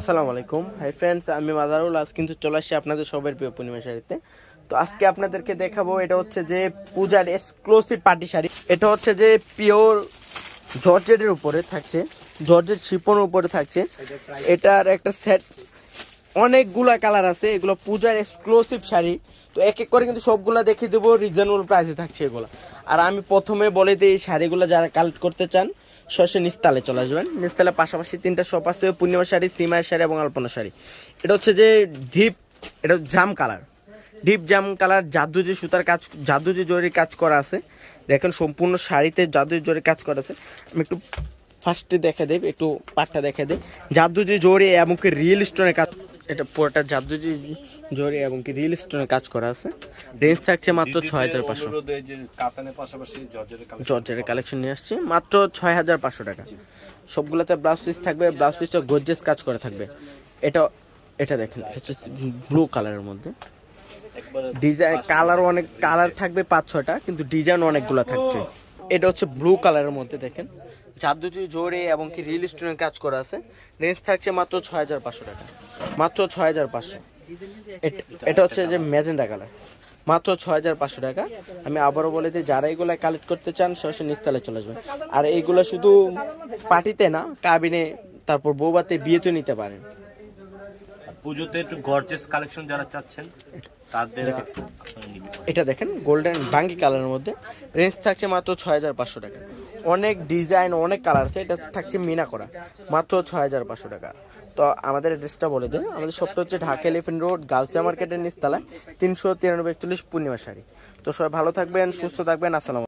আসসালামু আলাইকুম hi friends আমি মাদারুল আজ কিন্তু চলে আসছি আপনাদের সবের প্রিয় পূর্ণিমা শাড়িতে তো আজকে আপনাদেরকে দেখাবো এটা হচ্ছে যে পূজার এক্সক্লুসিভ পার্টি শাড়ি এটা হচ্ছে যে পিওর জর্জেটের উপরে থাকছে জর্জেট শিপনের উপরে থাকছে এটার একটা সেট অনেকগুলা কালার আছে এগুলো পূজার এক্সক্লুসিভ শাড়ি তো এক এক করে কিন্তু সবগুলো দেখিয়ে দেবো রিজনেবল প্রাইসে থাকছে এগুলো আর আমি প্রথমে বলে দিই এই শাড়িগুলো যারা কালেক্ট করতে চান সরাসরি নিস্তালে চলে আসবেন নিস্তালে পাশাপাশি তিনটা শপ আছে পূর্ণিমা শাড়ি সীমায় শাড়ি এবং আলপনা শাড়ি এটা হচ্ছে যে ডিপ এটা জাম কালার ডিপ জাম কালার জাদু যে সুতার কাজ জাদু যে জরির কাজ করা আছে দেখেন সম্পূর্ণ শাড়িতে জাদু জরি কাজ করা আছে আমি একটু ফার্স্টে দেখে দেব একটু পাটটা দেখে দেব জাদু যে জোরে এমনকি রিয়েল স্টোনের কাজ এটা পুরোটা জাদুজি জরি এবং কি রিল স্টোনে কাজ করা আছে রেঞ্জ থাকছে মাত্র ছয় হাজার পাঁচশো জর্জারের কালেকশন নিয়ে আসছে মাত্র ছয় হাজার পাঁচশো টাকা সবগুলোতে ব্লাউজ পিস থাকবে ব্লাউজ পিসটা গোর্জেস কাজ করা থাকবে এটা এটা দেখেন হচ্ছে ব্লু কালারের মধ্যে ডিজাইন কালার অনেক কালার থাকবে পাঁচ ছটা কিন্তু ডিজাইন অনেকগুলো থাকছে এটা হচ্ছে ব্লু কালারের মধ্যে দেখেন জাদুটি জোরে এবং কি রিল স্টোনের কাজ করা আছে রেঞ্জ থাকছে মাত্র ছয় হাজার পাঁচশো টাকা মাত্র ছয় হাজার পাঁচশো এটা হচ্ছে যে ম্যাজেন্ডা কালার মাত্র ছয় হাজার পাঁচশো টাকা আমি আবারও বলে দিই যারা এইগুলো কালেক্ট করতে চান সরাসরি নিস্তালে চলে আসবেন আর এইগুলো শুধু পার্টিতে না কাবিনে তারপর বৌবাতে বিয়েতে নিতে পারেন পুজোতে একটু গর্জেস কালেকশন যারা চাচ্ছেন তাদের এটা দেখেন গোল্ডেন বাঙ্গি কালারের মধ্যে রেঞ্জ থাকছে মাত্র ছয় হাজার পাঁচশো টাকা অনেক ডিজাইন অনেক কালার আছে এটা থাকছে মিনা করা মাত্র ছয় হাজার পাঁচশো টাকা তো আমাদের অ্যাড্রেসটা বলে দিন আমাদের সবটা হচ্ছে ঢাকা এলিফেন্ট রোড গালসিয়া মার্কেটের নিচতলায় তিনশো তিরানব্বই একচল্লিশ পূর্ণিমা শাড়ি তো সবাই ভালো থাকবেন সুস্থ থাকবেন আসসালাম